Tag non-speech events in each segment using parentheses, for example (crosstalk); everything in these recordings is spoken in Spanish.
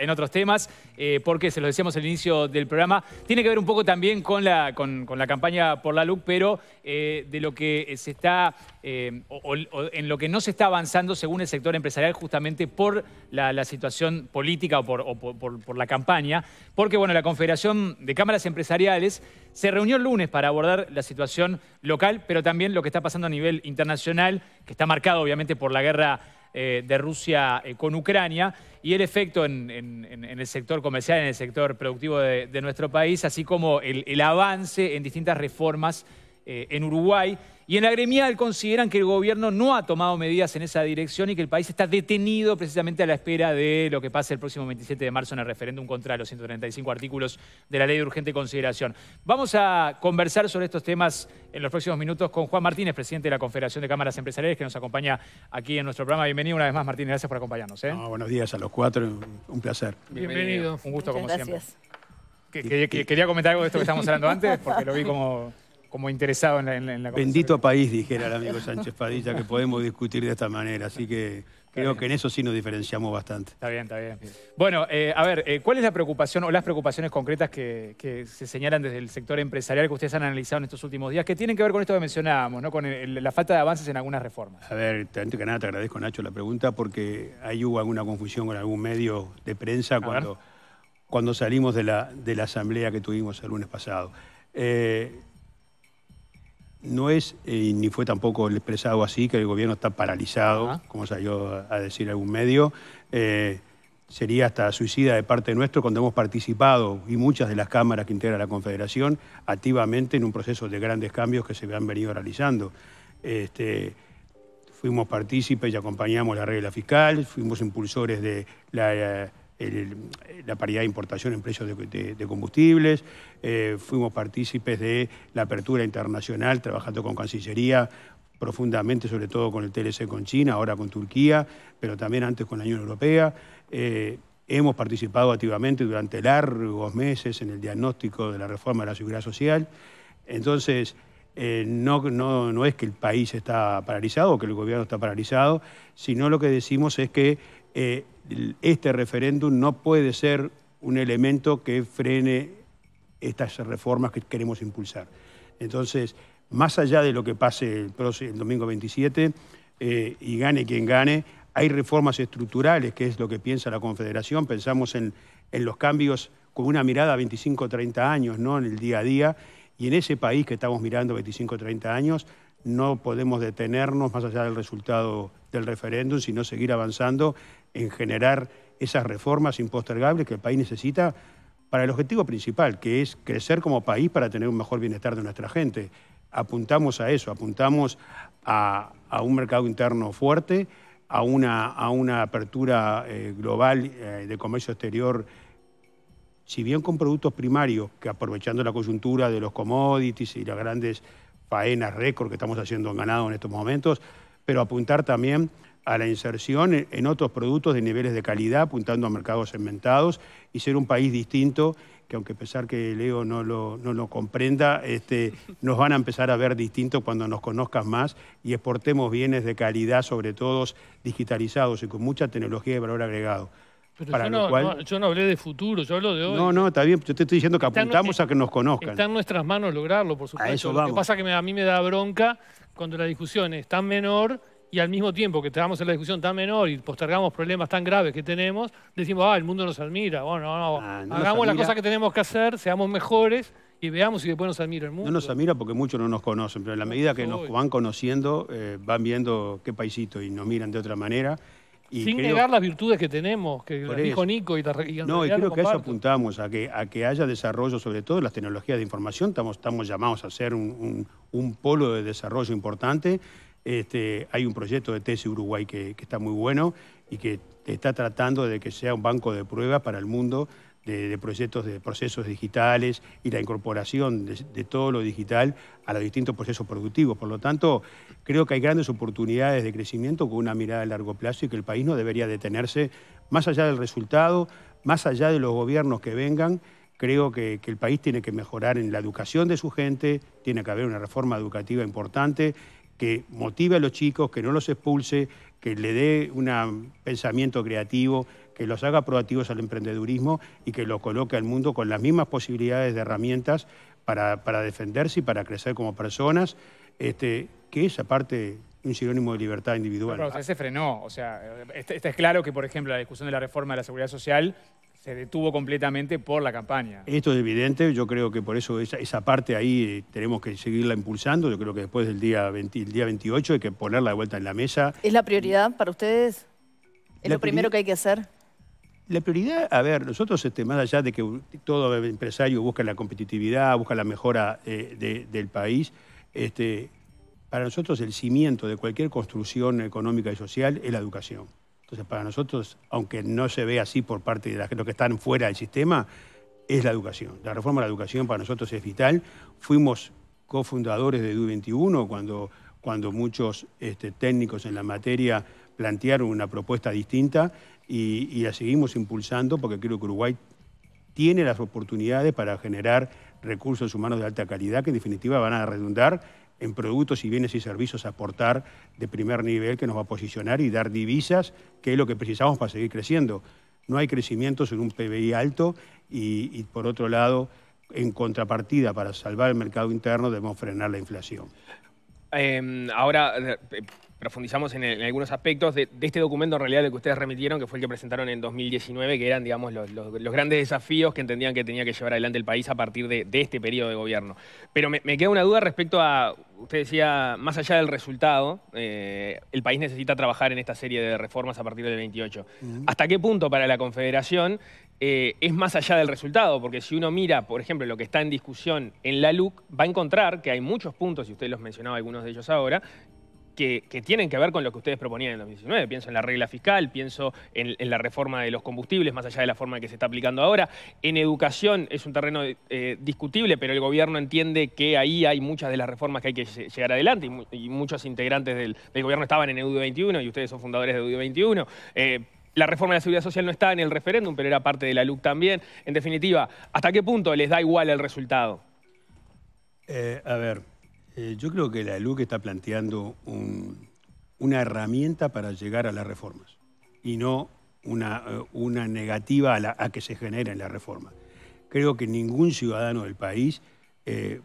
en otros temas, eh, porque se lo decíamos al inicio del programa, tiene que ver un poco también con la, con, la campaña por la LUC, pero eh, de lo que se está, eh, o, en lo que no se está avanzando según el sector empresarial justamente por la, situación política o, por, por, la campaña, porque bueno, la Confederación de Cámaras Empresariales se reunió el lunes para abordar la situación local, pero también lo que está pasando a nivel internacional, que está marcado obviamente por la guerra de Rusia con Ucrania y el efecto en, el sector comercial, en el sector productivo de, nuestro país, así como el avance en distintas reformas eh, en Uruguay. Y en la gremial consideran que el gobierno no ha tomado medidas en esa dirección y que el país está detenido precisamente a la espera de lo que pase el próximo 27 de marzo en el referéndum contra los 135 artículos de la ley de urgente consideración. Vamos a conversar sobre estos temas en los próximos minutos con Juan Martínez, presidente de la Confederación de Cámaras Empresariales, que nos acompaña aquí en nuestro programa. Bienvenido una vez más, Martínez. Gracias por acompañarnos. ¿eh? buenos días a los cuatro. Un placer. Bienvenido. Un gusto, como siempre. Gracias. quería comentar algo de esto que estábamos hablando antes, porque lo vi como como interesado en la, en Bendito país, dijera el amigo Sánchez Padilla, que podemos discutir de esta manera. Así que creo que en eso sí nos diferenciamos bastante. Está bien, está bien. Bueno, eh, a ver, eh, ¿cuál es la preocupación o las preocupaciones concretas que, se señalan desde el sector empresarial que ustedes han analizado en estos últimos días que tienen que ver con esto que mencionábamos, ¿no? con la falta de avances en algunas reformas? A ver, antes que nada te agradezco, Nacho, la pregunta porque ahí hubo alguna confusión con algún medio de prensa cuando, salimos de la, asamblea que tuvimos el lunes pasado. Eh, no es, eh, ni fue tampoco expresado así, que el gobierno está paralizado, como salió a decir algún medio. Eh, sería hasta suicida de parte nuestro cuando hemos participado, y muchas de las cámaras que integra la Confederación, activamente en un proceso de grandes cambios que se han venido realizando. Este, fuimos partícipes y acompañamos la regla fiscal, fuimos impulsores de la eh, la paridad de importación en precios de, combustibles, eh, fuimos partícipes de la apertura internacional trabajando con Cancillería profundamente, sobre todo con el TLC con China, ahora con Turquía, pero también antes con la Unión Europea. Eh, hemos participado activamente durante largos meses en el diagnóstico de la reforma de la seguridad social. Entonces, eh, no, no, es que el país está paralizado o que el gobierno está paralizado, sino lo que decimos es que este referéndum no puede ser un elemento que frene estas reformas que queremos impulsar. Entonces, más allá de lo que pase el, domingo 27 eh, y gane quien gane, hay reformas estructurales, que es lo que piensa la Confederación. Pensamos en, los cambios con una mirada a 25 30 años, ¿no? en el día a día. Y en ese país que estamos mirando 25 30 años, no podemos detenernos más allá del resultado del referéndum, sino seguir avanzando en generar esas reformas impostergables que el país necesita para el objetivo principal, que es crecer como país para tener un mejor bienestar de nuestra gente. Apuntamos a eso, apuntamos a, un mercado interno fuerte, a una, a una apertura eh, global eh, de comercio exterior, si bien con productos primarios, que aprovechando la coyuntura de los commodities y las grandes faenas récord que estamos haciendo en ganado en estos momentos, pero apuntar también a la inserción en otros productos de niveles de calidad, apuntando a mercados segmentados y ser un país distinto que aunque a pesar que Leo no lo, no lo comprenda, este, nos van a empezar a ver distinto cuando nos conozcas más y exportemos bienes de calidad, sobre todo digitalizados y con mucha tecnología de valor agregado. Pero yo, no, hablé de futuro, yo hablo de hoy. No, no, está bien, yo te estoy diciendo que apuntamos a que nos conozcan. Está en nuestras manos lograrlo, por supuesto. Lo que pasa es que a mí me da bronca cuando la discusión es tan menor y al mismo tiempo que estamos en la discusión tan menor y postergamos problemas tan graves que tenemos, decimos, ah, el mundo nos admira, bueno, no, no. Ah, hagamos las cosas que tenemos que hacer, seamos mejores y veamos si después nos admira el mundo. No nos admira porque muchos no nos conocen, pero en la medida que nos van conociendo, eh, van viendo qué paisito y nos miran de otra manera. Sin negar las virtudes que tenemos, que dijo Nico y, No, y creo que a apuntamos, a que, a que haya desarrollo, sobre todo en las tecnologías de información, estamos, estamos llamados a ser un, un polo de desarrollo importante este, hay un proyecto de tesis Uruguay que, está muy bueno y que está tratando de que sea un banco de pruebas para el mundo de, proyectos de procesos digitales y la incorporación de, todo lo digital a los distintos procesos productivos. Por lo tanto, creo que hay grandes oportunidades de crecimiento con una mirada a largo plazo y que el país no debería detenerse más allá del resultado, más allá de los gobiernos que vengan. Creo que el país tiene que mejorar en la educación de su gente, tiene que haber una reforma educativa importante que motive a los chicos, que no los expulse, que le dé un pensamiento creativo, que los haga proactivos al emprendedurismo y que los coloque al mundo con las mismas posibilidades de herramientas para, defenderse y para crecer como personas, este, que es aparte un sinónimo de libertad individual. Pero, se frenó. O sea, está, este claro que, por ejemplo, la discusión de la reforma de la seguridad social se detuvo completamente por la campaña. Esto es evidente, yo creo que por eso esa, esa parte ahí eh, tenemos que seguirla impulsando, yo creo que después del día, 20, el día 28 hay que ponerla de vuelta en la mesa. ¿Es la prioridad para ustedes? ¿Es lo primero que hay que hacer? La prioridad, a ver, nosotros, este, más allá de que todo empresario busca la competitividad, busca la mejora eh, del país, este, para nosotros el cimiento de cualquier construcción económica y social es la educación. Entonces, para nosotros, aunque no se ve así por parte de los que están fuera del sistema, es la educación. La reforma de la educación para nosotros es vital. Fuimos cofundadores de DU21 cuando, muchos este, técnicos en la materia plantearon una propuesta distinta y, y la seguimos impulsando porque creo que Uruguay tiene las oportunidades para generar recursos humanos de alta calidad que en definitiva van a redundar en productos y bienes y servicios aportar de primer nivel que nos va a posicionar y dar divisas, que es lo que precisamos para seguir creciendo. No hay crecimiento sin un PBI alto y, por otro lado, en contrapartida, para salvar el mercado interno debemos frenar la inflación. Em, ahora, eh, profundizamos en, algunos aspectos de, este documento en realidad el que ustedes remitieron, que fue el que presentaron en 2019, que eran, digamos, los, grandes desafíos que entendían que tenía que llevar adelante el país a partir de, este periodo de gobierno. Pero me, queda una duda respecto a, usted decía, más allá del resultado, eh, el país necesita trabajar en esta serie de reformas a partir del 28. ¿Hasta qué punto para la Confederación eh, es más allá del resultado, porque si uno mira, por ejemplo, lo que está en discusión en la LUC, va a encontrar que hay muchos puntos, y usted los mencionaba algunos de ellos ahora, que, tienen que ver con lo que ustedes proponían en 2019. Pienso en la regla fiscal, pienso en, la reforma de los combustibles, más allá de la forma que se está aplicando ahora. En educación es un terreno eh, discutible, pero el gobierno entiende que ahí hay muchas de las reformas que hay que llegar adelante y, muchos integrantes del, gobierno estaban en eu 21 y ustedes son fundadores de eu 21 eh, la reforma de la seguridad social no está en el referéndum, pero era parte de la LUC también. En definitiva, ¿hasta qué punto les da igual el resultado? Eh, a ver, eh, yo creo que la LUC está planteando una herramienta para llegar a las reformas y no una, eh, una negativa a, que se generen la reforma. Creo que ningún ciudadano del país eh,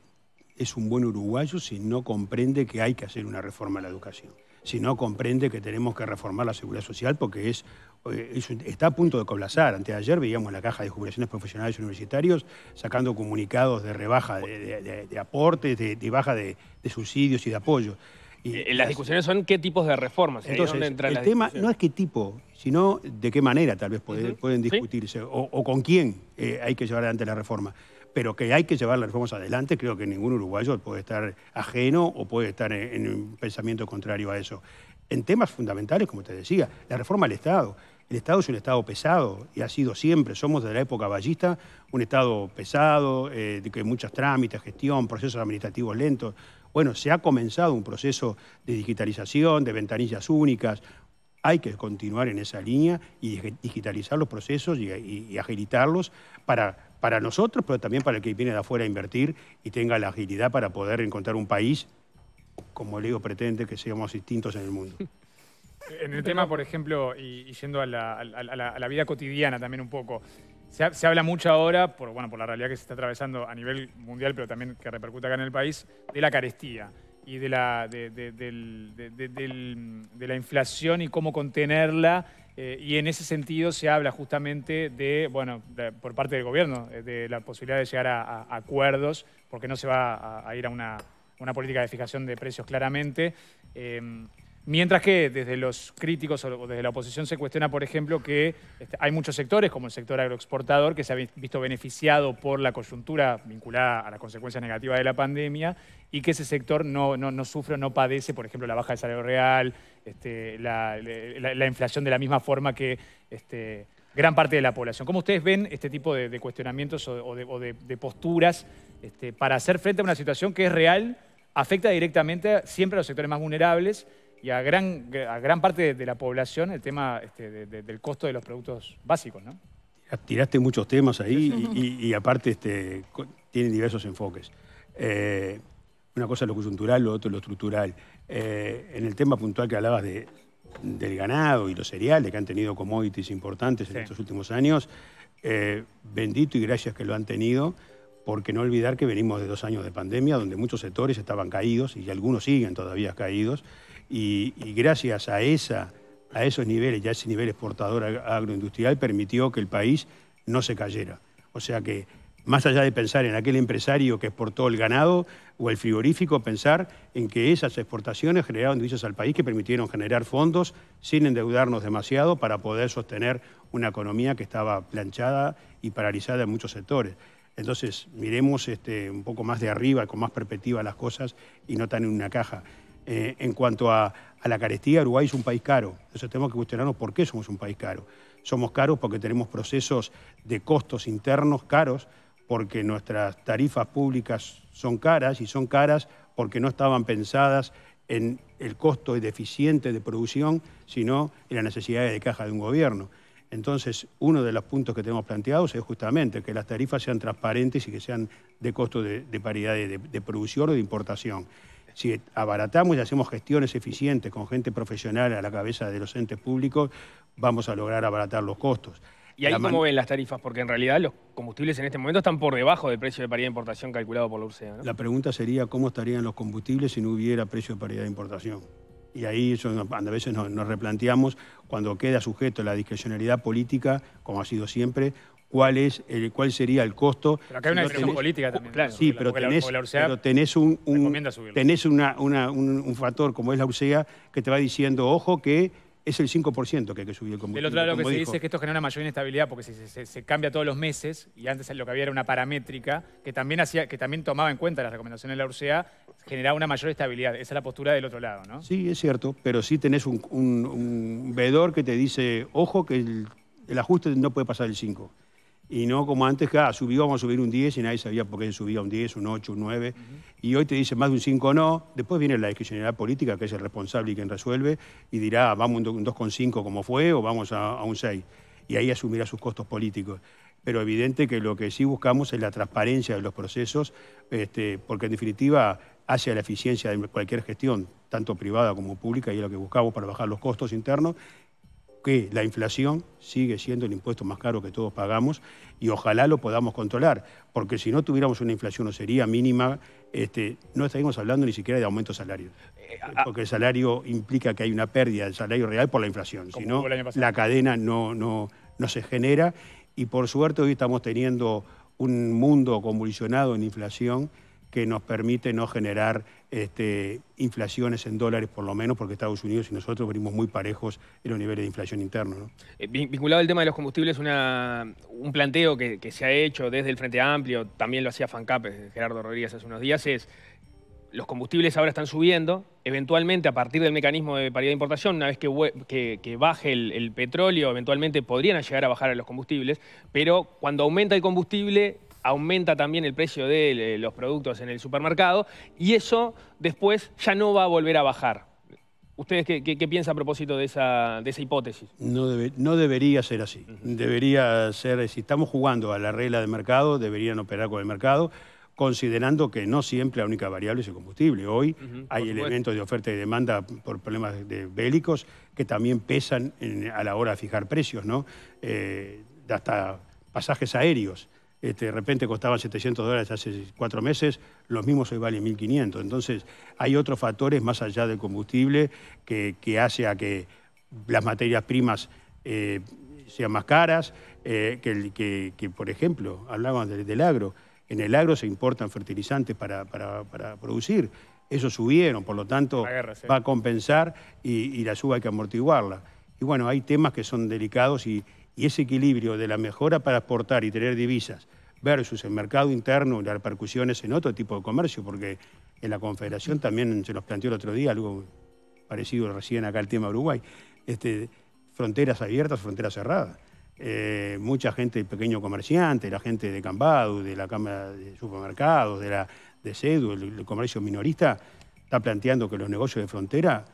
es un buen uruguayo si no comprende que hay que hacer una reforma a la educación si no comprende que tenemos que reformar la seguridad social porque es, eh, está a punto de colapsar. ayer veíamos la caja de jubilaciones profesionales universitarios sacando comunicados de rebaja de, aportes, de, baja de subsidios y de apoyo. Y eh, las discusiones son qué tipos de reformas. ¿eh? Entonces, el tema no es qué tipo, sino de qué manera tal vez pueden, discutirse o, con quién hay que llevar adelante la reforma pero que hay que llevar las reformas adelante, creo que ningún uruguayo puede estar ajeno o puede estar en, un pensamiento contrario a eso. En temas fundamentales, como te decía, la reforma del Estado. El Estado es un Estado pesado y ha sido siempre, somos de la época ballista, un Estado pesado, eh, de que muchas trámites, gestión, procesos administrativos lentos. Bueno, se ha comenzado un proceso de digitalización, de ventanillas únicas. Hay que continuar en esa línea y digitalizar los procesos y, y agilitarlos para para nosotros, pero también para el que viene de afuera a invertir y tenga la agilidad para poder encontrar un país, como el ego pretende, que seamos distintos en el mundo. (laughs) En el tema, por ejemplo, y, yendo a la, vida cotidiana también un poco, se, habla mucho ahora, por, bueno, por la realidad que se está atravesando a nivel mundial, pero también que repercute acá en el país, de la carestía y de la, de, de la inflación y cómo contenerla eh, y en ese sentido se habla justamente de, bueno, por parte del gobierno, eh, de la posibilidad de llegar a, acuerdos, porque no se va a, ir a una, política de fijación de precios claramente. Eh, Mientras que desde los críticos o desde la oposición se cuestiona, por ejemplo, que este, hay muchos sectores, como el sector agroexportador, que se ha visto beneficiado por la coyuntura vinculada a las consecuencias negativas de la pandemia y que ese sector no, sufre o no padece, por ejemplo, la baja de salario real, este, la, inflación de la misma forma que este, gran parte de la población. ¿Cómo ustedes ven este tipo de, cuestionamientos o, de, posturas para hacer frente a una situación que es real, afecta directamente siempre a los sectores más vulnerables? y a gran, a gran parte de la población el tema este, del costo de los productos básicos, ¿no? Tiraste muchos temas ahí y, (laughs) aparte este, tienen diversos enfoques. Eh, una cosa es lo coyuntural, lo otro es lo estructural. Eh, en el tema puntual que hablabas de, del ganado y los cereales que han tenido commodities importantes en estos últimos años, eh, bendito y gracias que lo han tenido, porque no olvidar que venimos de dos años de pandemia donde muchos sectores estaban caídos y algunos siguen todavía caídos y, gracias a, a esos niveles ya ese nivel exportador agroindustrial permitió que el país no se cayera. O sea que más allá de pensar en aquel empresario que exportó el ganado o el frigorífico, pensar en que esas exportaciones generaron divisas al país que permitieron generar fondos sin endeudarnos demasiado para poder sostener una economía que estaba planchada y paralizada en muchos sectores. Entonces, miremos este, un poco más de arriba, con más perspectiva las cosas y no tan en una caja. Eh, en cuanto a, la carestía, Uruguay es un país caro. Entonces tenemos que cuestionarnos por qué somos un país caro. Somos caros porque tenemos procesos de costos internos caros, porque nuestras tarifas públicas son caras y son caras porque no estaban pensadas en el costo deficiente de producción, sino en las necesidades de caja de un gobierno. Entonces, uno de los puntos que tenemos planteados es justamente que las tarifas sean transparentes y que sean de costo de, paridad de producción o de importación. Si abaratamos y hacemos gestiones eficientes con gente profesional a la cabeza de los entes públicos, vamos a lograr abaratar los costos. ¿Y ahí cómo ven las tarifas? Porque en realidad los combustibles en este momento están por debajo del precio de paridad de importación calculado por la URSEA. La pregunta sería cómo estarían los combustibles si no hubiera precio de paridad de importación. Y ahí eso, a veces nos, replanteamos cuando queda sujeto a la discrecionalidad política, como ha sido siempre, cuál, es, el, eh, cuál sería el costo. Pero acá hay una decisión política también. Claro, sí, pero tenés, pero tenés, un, factor como es la UCEA que te va diciendo, ojo, que es el 5% que hay que subir el combustible. Del otro lado lo que se dice es que esto genera una mayor inestabilidad porque si se, cambia todos los meses y antes lo que había era una paramétrica que también, hacía, que también tomaba en cuenta las recomendaciones de la UCEA, generaba una mayor estabilidad. Esa es la postura del otro lado, ¿no? Sí, es cierto, pero sí tenés un, un, veedor que te dice, ojo, que el, el ajuste no puede pasar del 5% y no como antes que ah, vamos a subir un 10 y nadie sabía por qué subía un 10, un 8, un 9. Y hoy te dicen más de un 5 no. Después viene la discrecionalidad política, que es el responsable y quien resuelve, y dirá, vamos a un 2,5 como fue o vamos a, un 6. Y ahí asumirá sus costos políticos. Pero evidente que lo que sí buscamos es la transparencia de los procesos, este, porque en definitiva hacia la eficiencia de cualquier gestión, tanto privada como pública, y es lo que buscamos para bajar los costos internos que la inflación sigue siendo el impuesto más caro que todos pagamos y ojalá lo podamos controlar, porque si no tuviéramos una inflación o sería mínima, este, no estaríamos hablando ni siquiera de aumento de salario, eh, eh, ah, ah. porque el salario implica que hay una pérdida del salario real por la inflación, si no la cadena no, no se genera y por suerte hoy estamos teniendo un mundo convulsionado en inflación que nos permite no generar este, inflaciones en dólares, por lo menos, porque Estados Unidos y nosotros venimos muy parejos en los niveles de inflación interno. Eh, vinculado al tema de los combustibles, un planteo que, se ha hecho desde el Frente Amplio, también lo hacía FANCAP, eh, Gerardo Rodríguez, hace unos días, es los combustibles ahora están subiendo, eventualmente a partir del mecanismo de paridad de importación, una vez que, baje el, petróleo, eventualmente podrían llegar a bajar a los combustibles, pero cuando aumenta el combustible aumenta también el precio de eh, los productos en el supermercado y eso después ya no va a volver a bajar. ¿Ustedes qué, piensan a propósito de esa, de esa hipótesis? No, debería ser así. Debería ser, si estamos jugando a la regla de mercado, deberían operar con el mercado, considerando que no siempre la única variable es el combustible. Hoy hay elementos de oferta y demanda por problemas bélicos que también pesan a la hora de fijar precios, ¿no? Eh, hasta pasajes aéreos. Este, de repente costaban 700 dólares hace cuatro meses, los mismos hoy valen 1.500. Entonces, hay otros factores más allá del combustible que, que hace a que las materias primas eh, sean más caras, eh, que, por ejemplo, hablábamos del, del, agro, en el agro se importan fertilizantes para, producir, eso subieron, por lo tanto va a compensar y, y la suba hay que amortiguarla. Y bueno, hay temas que son delicados y, y ese equilibrio de la mejora para exportar y tener divisas versus el mercado interno y las repercusiones en otro tipo de comercio, porque en la Confederación también se nos planteó el otro día algo parecido recién acá al tema de Uruguay, este, fronteras abiertas, fronteras cerradas. Eh, mucha gente, pequeño comerciante, la gente de Cambado, de la Cámara de Supermercados, de la de CEDU, el comercio minorista, está planteando que los negocios de frontera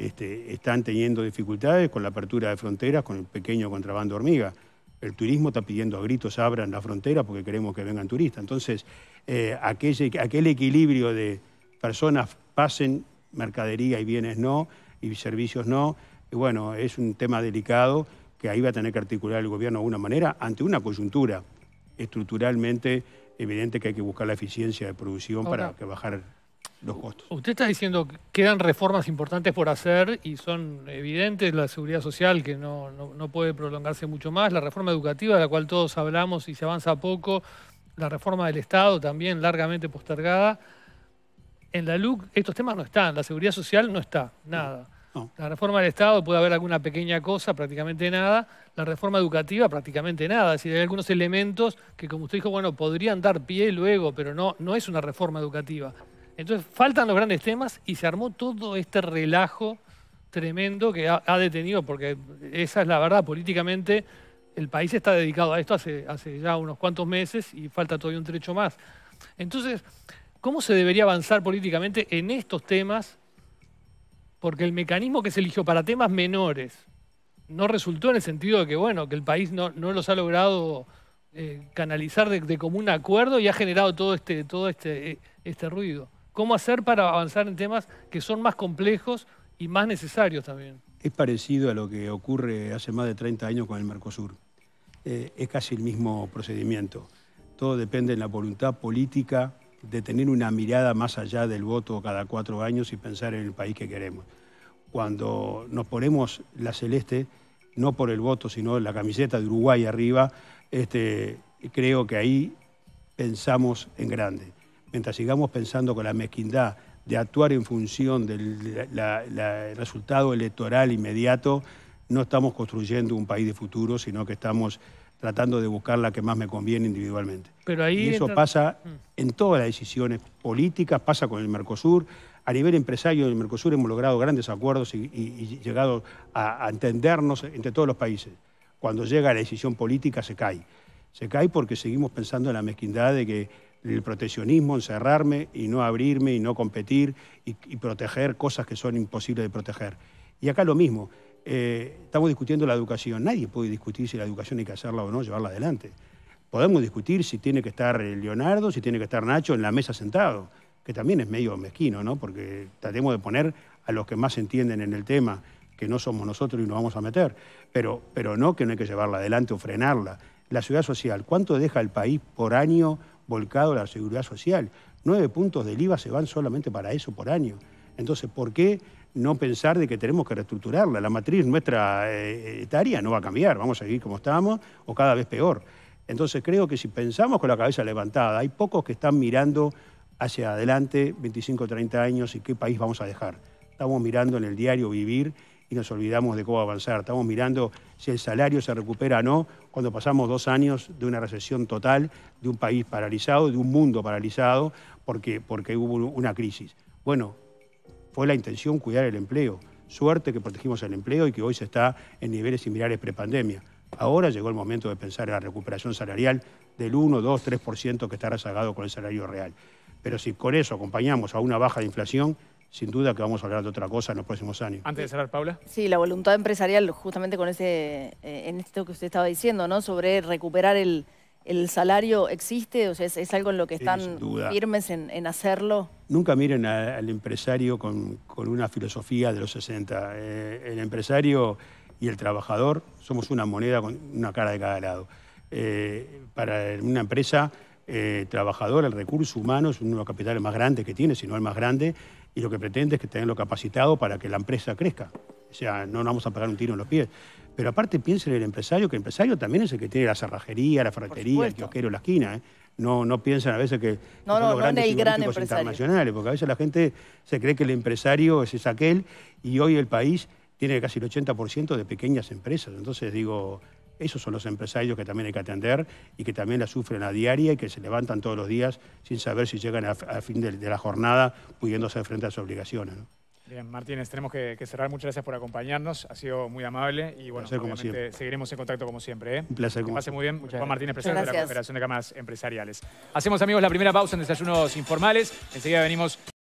este, están teniendo dificultades con la apertura de fronteras, con el pequeño contrabando hormiga. El turismo está pidiendo a gritos abran la frontera porque queremos que vengan turistas. Entonces, eh, aquel, aquel equilibrio de personas pasen mercadería y bienes no, y servicios no, bueno, es un tema delicado que ahí va a tener que articular el gobierno de alguna manera ante una coyuntura estructuralmente evidente que hay que buscar la eficiencia de producción para que bajar Usted está diciendo que quedan reformas importantes por hacer y son evidentes, la seguridad social que no, puede prolongarse mucho más, la reforma educativa de la cual todos hablamos y se avanza poco, la reforma del Estado también largamente postergada. En la LUC estos temas no están, la seguridad social no está, nada. La reforma del Estado puede haber alguna pequeña cosa, prácticamente nada. La reforma educativa, prácticamente nada. Es decir, hay algunos elementos que, como usted dijo, bueno, podrían dar pie luego, pero no, no es una reforma educativa. Entonces faltan los grandes temas y se armó todo este relajo tremendo que ha, detenido, porque esa es la verdad, políticamente el país está dedicado a esto hace, hace ya unos cuantos meses y falta todavía un trecho más. Entonces, ¿cómo se debería avanzar políticamente en estos temas? Porque el mecanismo que se eligió para temas menores no resultó en el sentido de que, bueno, que el país no, los ha logrado eh, canalizar de, común acuerdo y ha generado todo este, todo este, eh, este ruido cómo hacer para avanzar en temas que son más complejos y más necesarios también. Es parecido a lo que ocurre hace más de 30 años con el Mercosur. Eh, es casi el mismo procedimiento. Todo depende de la voluntad política de tener una mirada más allá del voto cada cuatro años y pensar en el país que queremos. Cuando nos ponemos la celeste, no por el voto, sino la camiseta de Uruguay arriba, este, creo que ahí pensamos en grande mientras sigamos pensando con la mezquindad de actuar en función del resultado electoral inmediato, no estamos construyendo un país de futuro, sino que estamos tratando de buscar la que más me conviene individualmente. y eso pasa mm. en todas las decisiones políticas, pasa con el Mercosur. A nivel empresario del Mercosur hemos logrado grandes acuerdos y, llegado a entendernos entre todos los países. Cuando llega la decisión política se cae. Se cae porque seguimos pensando en la mezquindad de que el proteccionismo, encerrarme y no abrirme y no competir y, proteger cosas que son imposibles de proteger. Y acá lo mismo, eh, estamos discutiendo la educación. Nadie puede discutir si la educación hay que hacerla o no, llevarla adelante. Podemos discutir si tiene que estar eh, Leonardo, si tiene que estar Nacho en la mesa sentado, que también es medio mezquino, ¿no? Porque tratemos de poner a los que más entienden en el tema, que no somos nosotros y nos vamos a meter. Pero, pero no que no hay que llevarla adelante o frenarla. La ciudad social, ¿cuánto deja el país por año volcado a la seguridad social. Nueve puntos del IVA se van solamente para eso por año. Entonces, ¿por qué no pensar de que tenemos que reestructurarla? La matriz nuestra eh, etaria no va a cambiar, vamos a seguir como estábamos o cada vez peor. Entonces, creo que si pensamos con la cabeza levantada, hay pocos que están mirando hacia adelante 25, o 30 años y qué país vamos a dejar. Estamos mirando en el diario vivir y nos olvidamos de cómo avanzar. Estamos mirando si el salario se recupera o no cuando pasamos dos años de una recesión total, de un país paralizado, de un mundo paralizado, porque, porque hubo una crisis. Bueno, fue la intención cuidar el empleo. Suerte que protegimos el empleo y que hoy se está en niveles similares prepandemia. Ahora llegó el momento de pensar en la recuperación salarial del 1, 2, 3% que está rezagado con el salario real. Pero si con eso acompañamos a una baja de inflación, sin duda que vamos a hablar de otra cosa en los próximos años. Antes de cerrar, Paula. Sí, la voluntad empresarial, justamente con ese, eh, en esto que usted estaba diciendo, ¿no? Sobre recuperar el, salario, ¿existe? O ¿es, algo en lo que están firmes en, hacerlo? Nunca miren al empresario con, con, una filosofía de los 60. Eh, el empresario y el trabajador somos una moneda con una cara de cada lado. Eh, para una empresa... Eh, trabajador, el recurso humano es uno de los capitales más grandes que tiene, si no el más grande, y lo que pretende es que lo capacitado para que la empresa crezca. O sea, no nos vamos a pegar un tiro en los pies. Pero aparte piensen en el empresario, que el empresario también es el que tiene la cerrajería, la ferretería, el kiosquero, la esquina. ¿eh? No, no piensan a veces que no, son no, los grandes no internacionales, porque a veces la gente se cree que el empresario es, es aquel y hoy el país tiene casi el 80% de pequeñas empresas. Entonces digo, esos son los empresarios que también hay que atender y que también la sufren a diaria y que se levantan todos los días sin saber si llegan al fin de, la jornada pudiéndose hacer frente a sus obligaciones. Bien, Martínez, tenemos que, cerrar. Muchas gracias por acompañarnos. Ha sido muy amable y bueno, como seguiremos en contacto como siempre. ¿eh? Un placer. Que pase muy bien. Muchas Juan Martínez, presidente de la Cooperación de Cámaras Empresariales. Hacemos, amigos, la primera pausa en Desayunos Informales. Enseguida venimos